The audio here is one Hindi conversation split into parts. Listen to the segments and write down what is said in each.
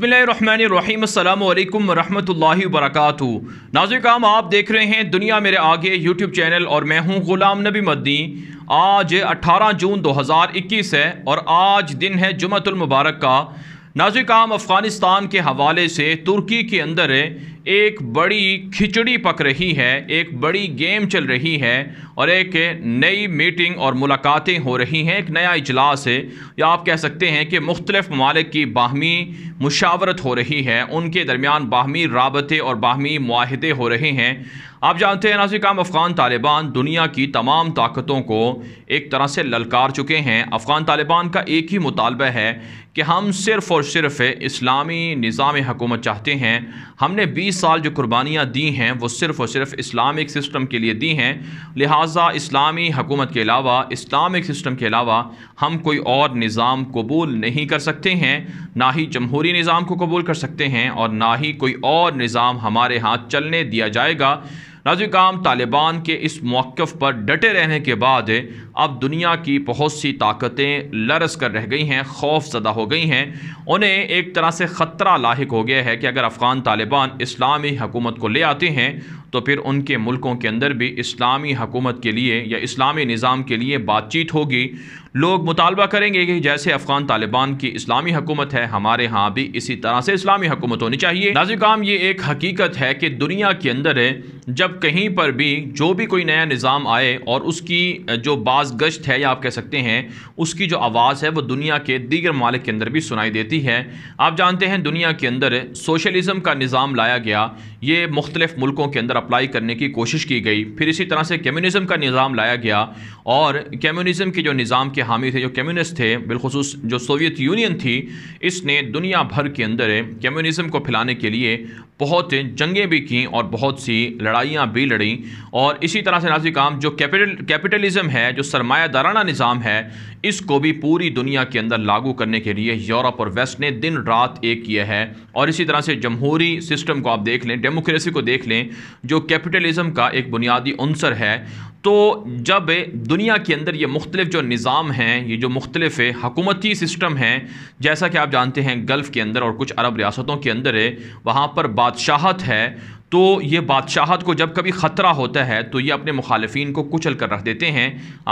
बसमिलकुम वरहमल काम आप देख रहे हैं दुनिया मेरे आगे यूट्यूब चैनल और मैं हूं गुलाम नबी मदनी आज 18 जून 2021 है और आज दिन है जुमतुल मुबारक का नाजिक काम अफ़गानिस्तान के हवाले से तुर्की के अंदर एक बड़ी खिचड़ी पक रही है एक बड़ी गेम चल रही है और एक नई मीटिंग और मुलाकातें हो रही हैं एक नया इजलास है या आप कह सकते हैं कि मुख्तलिफ़ ममालिक की बाहमी मुशावरत हो रही है उनके दरमियान बाहमी रबते और बाहमी माहदे हो रहे हैं आप जानते हैं नाजिक काम अफ़गान तालिबान दुनिया की तमाम ताकतों को एक तरह से ललकार चुके हैं अफ़गान तालिबान का एक ही मुतालबा है कि हम सिर्फ़ और सिर्फ़ इस्लामी निज़ाम हकूमत चाहते हैं हमने बीस बीस साल जो कुर्बानियाँ दी हैं वो सिर्फ़ और सिर्फ इस्लामिक सिस्टम के लिए दी हैं लिहाजा इस्लामी हुकूमत के अलावा इस्लामिक सिस्टम के अलावा हम कोई और निज़ाम कबूल नहीं कर सकते हैं ना ही जमहूरी निज़ाम को कबूल कर सकते हैं और ना ही कोई और निज़ाम हमारे यहाँ चलने दिया जाएगा नाजिकाम तालिबान के इस मौक़ पर डटे रहने के बाद अब दुनिया की बहुत सी ताकतें लरस कर रह गई हैं खौफ ज़दा हो गई हैं उन्हें एक तरह से ख़तरा लाक हो गया है कि अगर अफ़गान तालिबान इस्लामी हुकूमत को ले आते हैं तो फिर उनके मुल्कों के अंदर भी इस्लामी हकूमत के लिए या इस्लामी निज़ाम के लिए बातचीत होगी लोग मुतालबा करेंगे कि जैसे अफ़गान तालिबान की इस्लामी हकूमत है हमारे यहाँ भी इसी तरह से इस्लामी हकूमत होनी चाहिए नाजी काम ये एक हकीकत है कि दुनिया के अंदर है जब कहीं पर भी जो भी कोई नया निज़ाम आए और उसकी जो बाज गश्त है या आप कह सकते हैं उसकी जो आवाज़ है वो दुनिया के दीगर ममालिक के अंदर भी सुनाई देती है आप जानते हैं दुनिया के अंदर सोशलिज़म का निज़ाम लाया गया ये मुख्तलिफ़ मुल्कों के अंदर अप्लाई करने की कोशिश की गई फिर इसी तरह से कम्युनिज़म का निज़ाम लाया गया और कम्युनिज्म के जो निज़ाम के हामी थे जो कम्युनिस्ट थे बिलखसूस जो सोवियत यूनियन थी इसने दुनिया भर के अंदर कम्युनिज़म को फैलाने के लिए बहुत जंगें भी कं और बहुत सी लड़ाइयाँ भी लड़ी और इसी तरह से नाजिक काम जो कैपिटल कैपिटलिज़म है जो सरमायादाराना निज़ाम है इसको भी पूरी दुनिया के अंदर लागू करने के लिए यूरोप और वेस्ट ने दिन रात एक किया है और इसी तरह से जमहूरी सिस्टम को आप देख लें डेमोक्रेसी को देख लें जो कैपिटलिज्म का एक बुनियादी अनसर है तो जब दुनिया के अंदर ये मुख्तलिफ जो निज़ाम हैं ये जो मुख्तलिफ हकूमती सिस्टम हैं जैसा कि आप जानते हैं गल्फ़ के अंदर और कुछ अरब रियासतों के अंदर है वहाँ पर बादशाहत है तो ये बादशाहत को जब कभी ख़तरा होता है तो ये अपने मुखालफन को कुचल कर रख देते हैं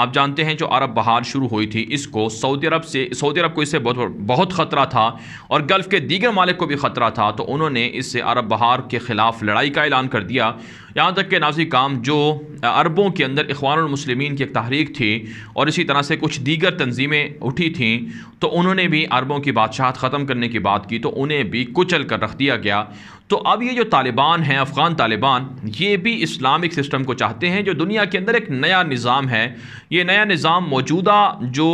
आप जानते हैं जो अरब बहार शुरू हुई थी इसको सऊदी अरब से सऊदी अरब को इससे बहुत बहुत ख़तरा था और गल्फ़ के दीगर मालिक को भी ख़तरा था तो उन्होंने इससे अरब बहार के ख़िलाफ़ लड़ाई का ऐलान कर दिया यहाँ तक कि नाजी काम जो अरबों के अंदर इखवानमसलिमिन की एक तहरीक थी और इसी तरह से कुछ दीगर तनज़ीमें उठी थीं तो उन्होंने भी अरबों की बादशाहत ख़त्म करने की बात की तो उन्हें भी कुचल कर रख दिया गया तो अब ये जो तालिबान हैं अफ़गान तालिबान ये भी इस्लामिक सिस्टम को चाहते हैं जो दुनिया के अंदर एक नया निज़ाम है ये नया निज़ाम मौजूदा जो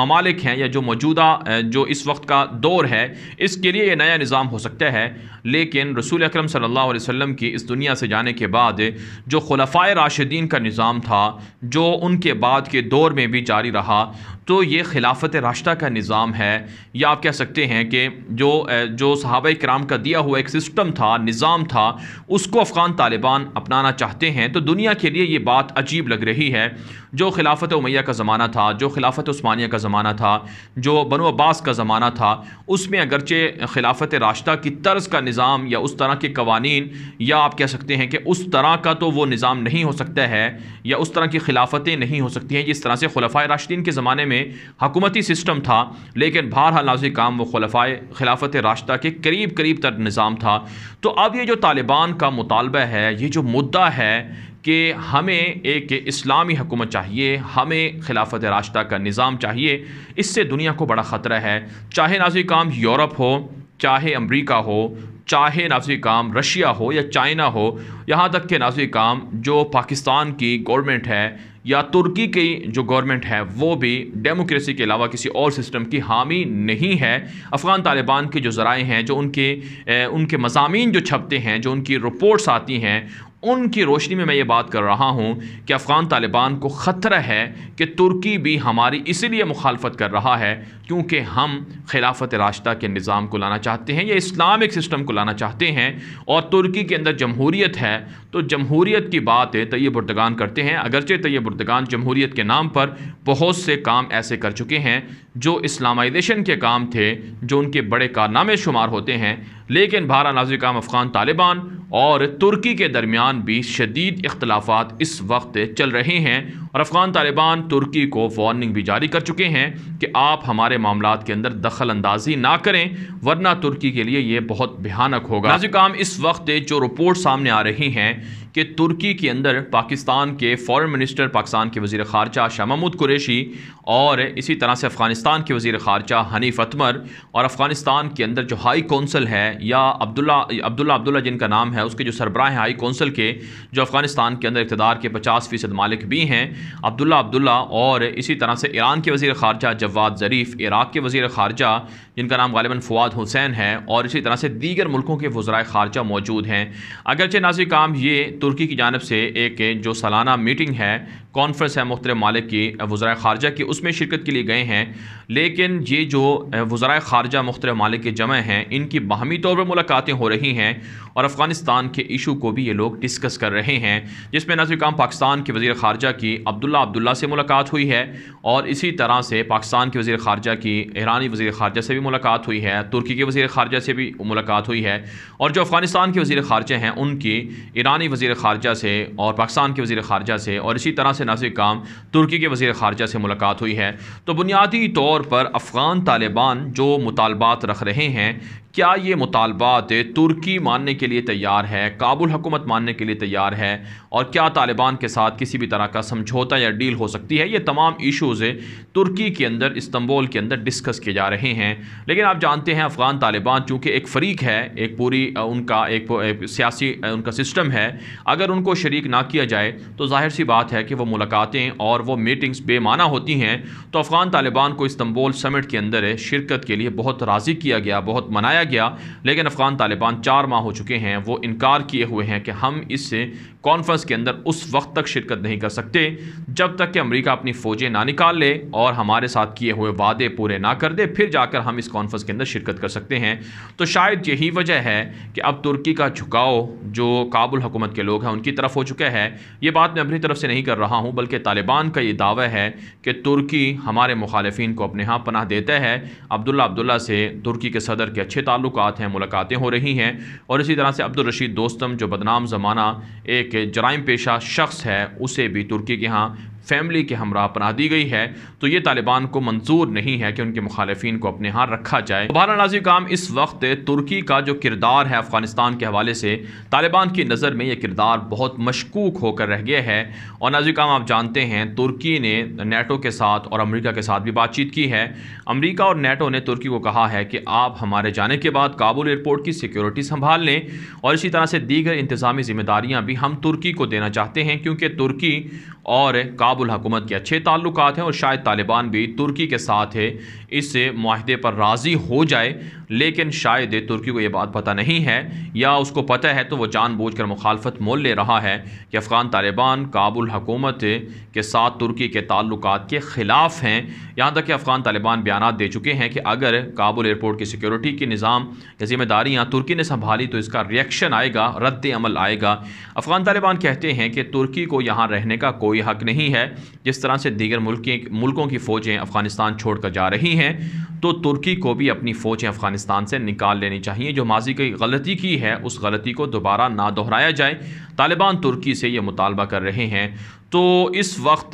ममालिक हैं या जो मौजूदा जो इस वक्त का दौर है इसके लिए ये नया निज़ाम हो सकता है लेकिन रसूल अक्रम सल्ला वसम की इस दुनिया से जाने के बाद जो खलफा राशिदीन का निज़ाम था जो उनके बाद के दौर में भी जारी रहा तो ये खिलाफत रास्ता का निज़ाम है या आप कह सकते हैं कि जो जो सहाब कराम का दिया हुआ एक सिस्टम था निज़ाम था उसको अफ़गान तालिबान अपनाना चाहते हैं तो दुनिया के लिए ये बात अजीब लग रही है जो खिलाफत उमैया का ज़माना था जो खिलाफत उस्मानिया का ज़माना था जो बनो अब्बास का ज़माना था उसमें अगरचे खिलाफत रास्ता की तर्ज का निज़ाम या उस तरह के कवानीन या आप कह सकते हैं कि उस तरह का तो वो निज़ाम नहीं हो सकता है या उस तरह की खिलाफतें नहीं हो सकती हैं जिस तरह से खलफा राशिन के ज़माने में में हकूमती सिस्टम था लेकिन बहरहाल नाजी काम वो खलफा खिलाफत रास्ता के करीब करीब तर निज़ाम था तो अब ये जो तालिबान का मुतालबा है ये जो मुद्दा है कि हमें एक इस्लामी हुकूमत चाहिए हमें खिलाफत रास्ता का निज़ाम चाहिए इससे दुनिया को बड़ा ख़तरा है चाहे नाजी काम यूरोप हो चाहे अमरीका हो चाहे नाजी काम रशिया हो या चाइना हो यहाँ तक के नाजी काम जो पाकिस्तान की गवर्नमेंट है या तुर्की की जो गवर्नमेंट है वो भी डेमोक्रेसी के अलावा किसी और सिस्टम की हामी नहीं है अफ़गान तालिबान के जो ज़राए हैं जो उनके ए, उनके मजामी जो छपते हैं जो उनकी रिपोर्ट्स आती हैं उनकी रोशनी में मैं ये बात कर रहा हूँ कि अफ़गान तालिबान को ख़तरा है कि तुर्की भी हमारी इसीलिए मुखालफत कर रहा है क्योंकि हम खिलाफत रास्ता के निज़ाम को लाना चाहते हैं या इस्लामिक सिस्टम को लाना चाहते हैं और तुर्की के अंदर जमहूरीत है तो जमहूरीत की बात तैयब उर्दगान करते हैं अगरचे तैयब उर्दगान जमहूरीत के नाम पर बहुत से काम ऐसे कर चुके हैं जो इस्लामाइजेशन के काम थे जो उनके बड़े कारनामे शुमार होते हैं लेकिन भारत नाजी काम अफ़गान तालिबान और तुर्की के दरमियान भी शदीद इख्तलाफा इस वक्त चल रहे हैं और अफ़गान तालिबान तुर्की को वार्निंग भी जारी कर चुके हैं कि आप हमारे मामला के अंदर दखल अंदाजी ना करें वरना तुर्की के लिए ये बहुत भयानक होगा नाजी काम इस वक्त जो रिपोर्ट सामने आ रही हैं कि तुर्की के अंदर पाकिस्तान के फॉरेन मिनिस्टर पाकिस्तान के वजीर ख़ारजा शाह महमूद कुरेशी और इसी तरह से अफ़गानिस्तान के वजीर ख़ारजा हनीफ अतमर और अफ़गानिस्तान के अंदर जो हाई कौंसल है या अब्दुल्ला अब्दुल्ला अब्दुल्ला जिनका नाम है उसके जो सरबराह हैं हाई कौंसल के जो अफ़गानिस्तान के अंदर इकतदार के पचास फ़ीसद मालिक भी हैं अब्दुल्ला अब्दुल्ला और इसी तरह से ईरान के वजीर ख़ारजा जवाद ज़रीफ़ इराक़ के वज़ी ख़ारजा जिनका नाम गालिबा फवाद हुसैन है और इसी तरह से दीगर मुल्कों के वज़रा ख़ारजा मौजूद हैं अगरचे नाजी काम ये तुर्की की जानब से एक जो सालाना मीटिंग है कॉन्फ्रेंस है मुख्तर मालिक की वज़रा ख़ारजा की उसमें शिरकत के लिए गए हैं लेकिन ये जो वज़रा ख़ारजा मुख्तर मालिक के जमे हैं इनकी बाहमी तौर पर मुलाकातें हो रही हैं और अफ़गानिस्तान के इशू को भी ये लोग डिस्कस कर रहे हैं जिसमें नजर काम पाकिस्तान के वज़ी ख़ारजा की अब्दुल्ला अब्दुल्ला से मुलाकात हुई है और इसी तरह से पाकिस्तान के वज़ी ख़ारजा की ईरानी वज़ी ख़ारजा से भी मुलाकात हुई है तुर्की के वज़ी ख़ारजा से भी मुलाकात हुई है और जो अफ़गानिस्तान के वज़ी ख़ारजा हैं उनकी ईरानी वज़ी वज़ी ख़ारजा से और पाकिस्तान के वज़ी ख़ारजा से और इसी तरह से नाजिक काम तुर्की के वज़ी ख़ारजा से मुलाकात हुई है तो बुनियादी तौर पर अफ़गान तालिबान जो मुतालबात रख रहे हैं क्या ये मुतालबात तुर्की मानने के लिए तैयार है काबुल हुकूमत मानने के लिए तैयार है और क्या तालिबान के साथ किसी भी तरह का समझौता या डील हो सकती है ये तमाम इशूज़ तुर्की के अंदर इस्तंबोल के अंदर डिस्कस किए जा रहे हैं लेकिन आप जानते हैं अफ़गान तालिबान चूँकि एक फ़रीक है एक पूरी उनका एक, एक सियासी उनका सिस्टम है अगर उनको शरीक ना किया जाए तो जाहिर सी बात है कि वह मुलाकातें और वो मीटिंग्स बेमाना होती हैं तो अफ़गान तालिबान को इस्तंबोल समिट के अंदर शिरकत के लिए बहुत राज़ी किया गया बहुत मनाया बताया गया लेकिन अफ़गान तालिबान चार माह हो चुके हैं वो इनकार किए हुए हैं कि हम इस कॉन्फ्रेंस के अंदर उस वक्त तक शिरकत नहीं कर सकते जब तक कि अमरीका अपनी फ़ौजें ना निकाल ले और हमारे साथ किए हुए वादे पूरे ना कर दे फिर जाकर हम इस कॉन्फ्रेंस के अंदर शिरकत कर सकते हैं तो शायद यही वजह है कि अब तुर्की का झुकाव जो काबुल हुकूमत के लोग हैं उनकी तरफ हो चुका है ये बात मैं अपनी तरफ से नहीं कर रहा हूँ बल्कि तालिबान का ये दावा है कि तुर्की हमारे मुखालफन को अपने यहाँ पनाह देता है अब्दुल्ला अब्दुल्ला से तुर्की के सदर के अच्छे ताल्लुक हैं मुलाकातें हो रही हैं और इसी तरह से अब्दुल रशीद दोस्तम जो बदनाम ज़माना एक जराइम पेशा शख्स है उसे भी तुर्की के यहाँ फैमिली के हमरा अपना दी गई है तो ये तालिबान को मंजूर नहीं है कि उनके मुखालफन को अपने यहाँ रखा जाए तो बहरा नाजी काम इस वक्त तुर्की का जो किरदार है अफगानिस्तान के हवाले से तालिबान की नज़र में यह किरदार बहुत मशकूक होकर रह गया है और नाजी काम आप जानते हैं तुर्की ने नेटो के साथ और अमरीका के साथ भी बातचीत की है अमरीका और नेटो ने तुर्की को कहा है कि आप हमारे जाने के बाद काबुल एयरपोर्ट की सिक्योरिटी संभाल लें और इसी तरह से दीगर इंतजामी जिम्मेदारियाँ भी हम तुर्की को देना चाहते हैं क्योंकि तुर्की और काबुल हुकूमत के अच्छे ताल्लुक हैं और शायद तालिबान भी तुर्की के साथ है इस माहदे पर राज़ी हो जाए लेकिन शायद तुर्की को ये बात पता नहीं है या उसको पता है तो जान बूझ कर मुखालफत मोल ले रहा है कि अफ़गान तालिबान काबुल हकूमत के साथ तुर्की के ताल्लुक के ख़िलाफ़ हैं यहाँ तक कि अफ़गान तालिबान बयान दे चुके हैं कि अगर काबुल एयरपोर्ट की सिक्योरिटी के निज़ाम या ज़िम्मेदारियाँ तुर्की ने संभाली तो इसका रिएक्शन आएगा रद्द अमल आएगा अफ़गान तालिबान कहते हैं कि तुर्की को यहाँ रहने का कोई कोई हक नहीं है जिस तरह से दीगर मुल्क मुल्कों की फ़ौजें अफ़गानिस्तान छोड़कर जा रही हैं तो तुर्की को भी अपनी फ़ौजें अफ़गानिस्तान से निकाल लेनी चाहिए जो माजी की गलती की है उस गलती को दोबारा ना दोहराया जाए तालिबान तुर्की से ये मुतालबा कर रहे हैं तो इस वक्त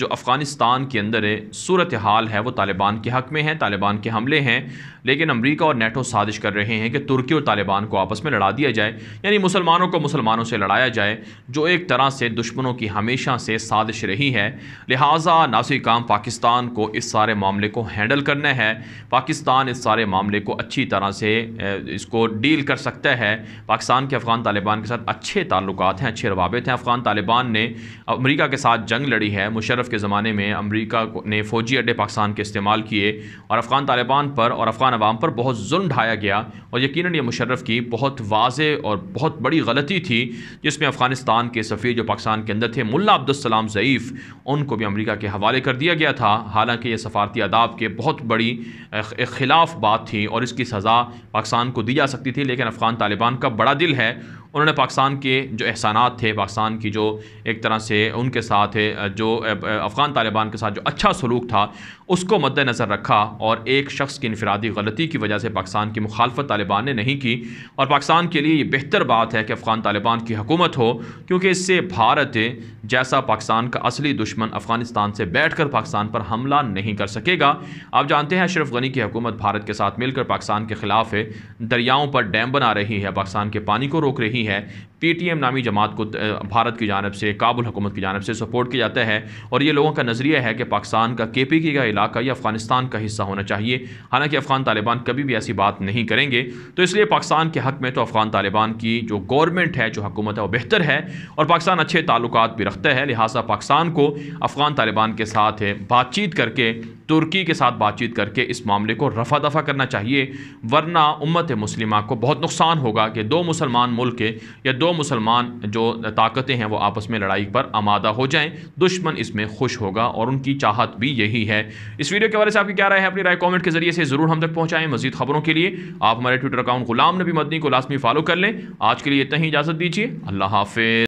जो अफ़गानिस्तान के अंदर सूरत हाल है वो तालिबान के हक़ में है तालिबान के हमले हैं लेकिन अमेरिका और नेटो साजिश कर रहे हैं कि तुर्की और तालिबान को आपस में लड़ा दिया जाए यानी मुसलमानों को मुसलमानों से लड़ाया जाए जो एक तरह से दुश्मनों की हमेशा से साजिश रही है लिहाजा नासिर काम पाकिस्तान को इस सारे मामले को हैंडल करना है पाकिस्तान इस सारे मामले को अच्छी तरह से इसको डील कर सकता है पाकिस्तान के अफ़गान तालिबान के साथ अच्छे ताल्लुक हैं अच्छे रवाबित हैं अफ़गान तालिबान ने अमरीका अमेरिका के साथ जंग लड़ी है मुशरफ के ज़माने में अमेरिका ने फ़ौजी अड्डे पाकिस्तान के इस्तेमाल किए और अफ़गान तालिबान पर और अफ़गान अवाम पर बहुत जुल्म ढाया गया और यकीन ये मुशरफ की बहुत वाज और बहुत बड़ी गलती थी जिसमें अफ़गानिस्तान के सफ़ी जो पाकिस्तान के अंदर थे मुला अब्दुलसलाम ज़यीफ़ उनको भी अमरीका के हवाले कर दिया गया था हालाँकि ये सफारती आदाब के बहुत बड़ी ख़िलाफ़ बात थी और इसकी सज़ा पाकिस्तान को दी जा सकती थी लेकिन अफ़गान तालिबान का बड़ा दिल है उन्होंने पाकिस्तान के जो एहसानात थे पाकिस्तान की जो एक तरह से उनके साथ जो अफ़गान तालिबान के साथ जो अच्छा सलूक था उसको मद्दनज़र रखा और एक शख्स की इनफरादी गलती की वजह से पाकिस्तान की मुखालफत तालिबान ने नहीं की और पाकिस्तान के लिए ये बेहतर बात है कि अफ़गान तालिबान की हुकूमत हो क्योंकि इससे भारत जैसा पाकिस्तान का असली दुश्मन अफ़गानिस्तान से बैठ कर पाकिस्तान पर हमला नहीं कर सकेगा आप जानते हैं अशरफ गनी की हुकूमत भारत के साथ मिलकर पाकिस्तान के ख़िलाफ़ दरियाओं पर डैम बना रही है पाकिस्तान के पानी को रोक रही आदमी है पीटीएम नामी जमात को भारत की जानब से काबुल हुकूमत की जानब से सपोर्ट किया जाता है और ये लोगों का नज़रिया है कि पाकिस्तान का के पी के का इलाका या अफगानिस्तान का हिस्सा होना चाहिए हालांकि अफ़गान तालिबान कभी भी ऐसी बात नहीं करेंगे तो इसलिए पाकिस्तान के हक़ में तो अफ़गान तालिबान की जो गवर्नमेंट है जो हकूमत है वो बेहतर है और पाकिस्तान अच्छे ताल्लुक भी रखता है लिहाजा पाकिस्तान को अफ़गान तालिबान के साथ बातचीत करके तुर्की के साथ बातचीत करके इस मामले को रफा दफा करना चाहिए वरना उम्मत मुस्लिमा को बहुत नुकसान होगा कि दो मुसलमान मुल्क या दो मुसलमान जो ताकतें हैं वो आपस में लड़ाई पर आमादा हो जाएं दुश्मन इसमें खुश होगा और उनकी चाहत भी यही है इस वीडियो के बारे से आपकी क्या राय है अपनी राय कमेंट के जरिए से ज़रूर हम तक पहुंचाएं मजीद खबरों के लिए आप हमारे ट्विटर अकाउंट गुलाम नबी मदनी को लाजमी फॉलो कर लें आज के लिए इतना ही इजाज़त दीजिए अल्लाह हाफिज़